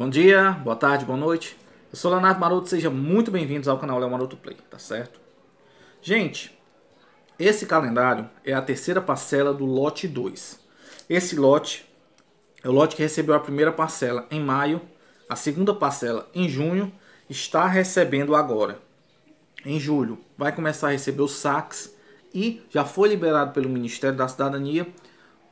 Bom dia, boa tarde, boa noite. Eu sou Leonardo Maroto, sejam muito bem-vindos ao canal Léo Maroto Play, tá certo? Gente, esse calendário é a terceira parcela do lote 2. Esse lote é o lote que recebeu a primeira parcela em maio, a segunda parcela em junho, está recebendo agora. Em julho vai começar a receber os saques e já foi liberado pelo Ministério da Cidadania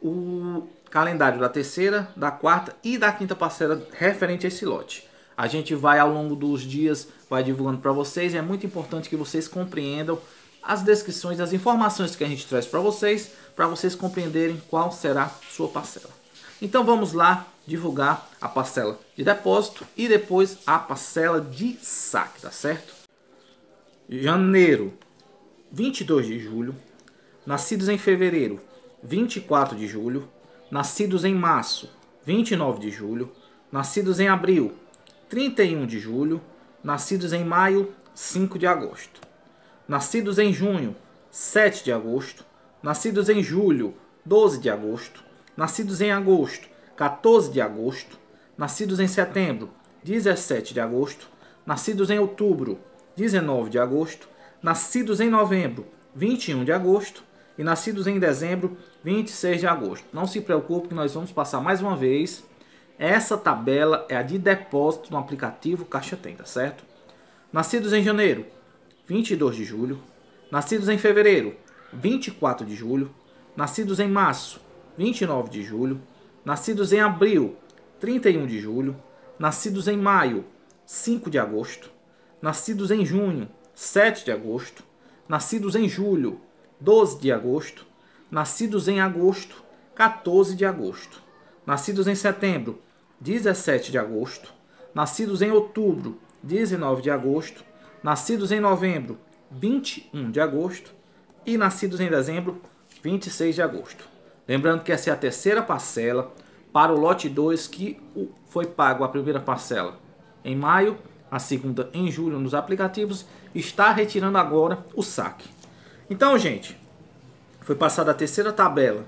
o, calendário da terceira, da quarta e da quinta parcela referente a esse lote. A gente vai ao longo dos dias, vai divulgando para vocês. É muito importante que vocês compreendam as descrições, as informações que a gente traz para vocês, para vocês compreenderem qual será sua parcela. Então vamos lá divulgar a parcela de depósito e depois a parcela de saque, tá certo? Janeiro, 22 de julho. Nascidos em fevereiro, 24 de julho nascidos em março, 29 de julho, nascidos em abril, 31 de julho, nascidos em maio, 5 de agosto, nascidos em junho, 7 de agosto, nascidos em julho, 12 de agosto, nascidos em agosto, 14 de agosto, nascidos em setembro, 17 de agosto, nascidos em outubro, 19 de agosto, nascidos em novembro, 21 de agosto, e nascidos em dezembro, 26 de agosto. Não se preocupe que nós vamos passar mais uma vez. Essa tabela é a de depósito no aplicativo Caixa Tem, tá certo? Nascidos em janeiro, 22 de julho. Nascidos em fevereiro, 24 de julho. Nascidos em março, 29 de julho. Nascidos em abril, 31 de julho. Nascidos em maio, 5 de agosto. Nascidos em junho, 7 de agosto. Nascidos em julho, 12 de agosto, nascidos em agosto, 14 de agosto, nascidos em setembro, 17 de agosto, nascidos em outubro, 19 de agosto, nascidos em novembro, 21 de agosto e nascidos em dezembro, 26 de agosto. Lembrando que essa é a terceira parcela para o lote 2 que foi pago a primeira parcela em maio, a segunda em julho nos aplicativos, está retirando agora o saque. Então, gente, foi passada a terceira tabela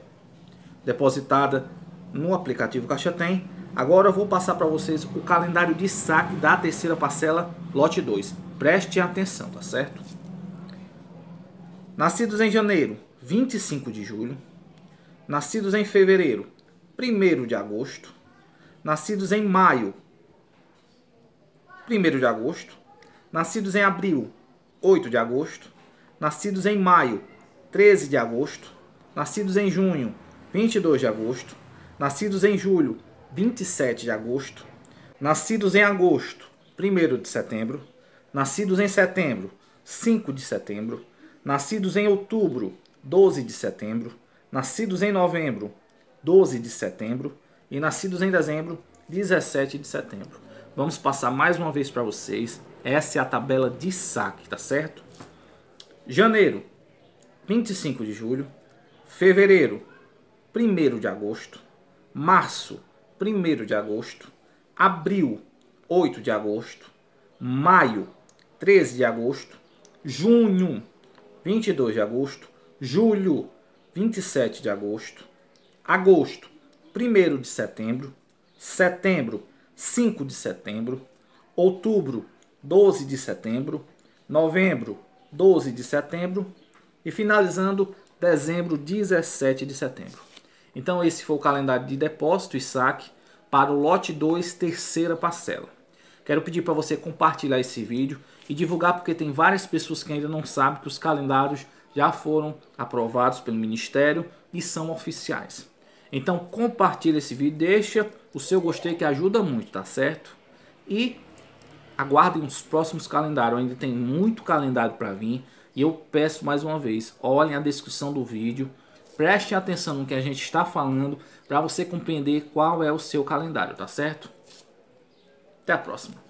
depositada no aplicativo Caixa Tem. Agora eu vou passar para vocês o calendário de saque da terceira parcela, lote 2. Preste atenção, tá certo? Nascidos em janeiro, 25 de julho. Nascidos em fevereiro, 1 de agosto. Nascidos em maio, 1 de agosto. Nascidos em abril, 8 de agosto nascidos em maio, 13 de agosto, nascidos em junho, 22 de agosto, nascidos em julho, 27 de agosto, nascidos em agosto, 1 de setembro, nascidos em setembro, 5 de setembro, nascidos em outubro, 12 de setembro, nascidos em novembro, 12 de setembro e nascidos em dezembro, 17 de setembro. Vamos passar mais uma vez para vocês. Essa é a tabela de saque, tá certo? Janeiro, 25 de julho. Fevereiro, 1 de agosto. Março, 1 de agosto. Abril, 8 de agosto. Maio, 13 de agosto. Junho, 22 de agosto. Julho, 27 de agosto. Agosto, 1 de setembro. Setembro, 5 de setembro. Outubro, 12 de setembro. Novembro, 12 de setembro e finalizando dezembro 17 de setembro. Então esse foi o calendário de depósito e saque para o lote 2, terceira parcela. Quero pedir para você compartilhar esse vídeo e divulgar porque tem várias pessoas que ainda não sabem que os calendários já foram aprovados pelo Ministério e são oficiais. Então compartilha esse vídeo, deixa o seu gostei que ajuda muito, tá certo? E aguardem os próximos calendários, ainda tem muito calendário para vir. E eu peço mais uma vez, olhem a descrição do vídeo, prestem atenção no que a gente está falando para você compreender qual é o seu calendário, tá certo? Até a próxima.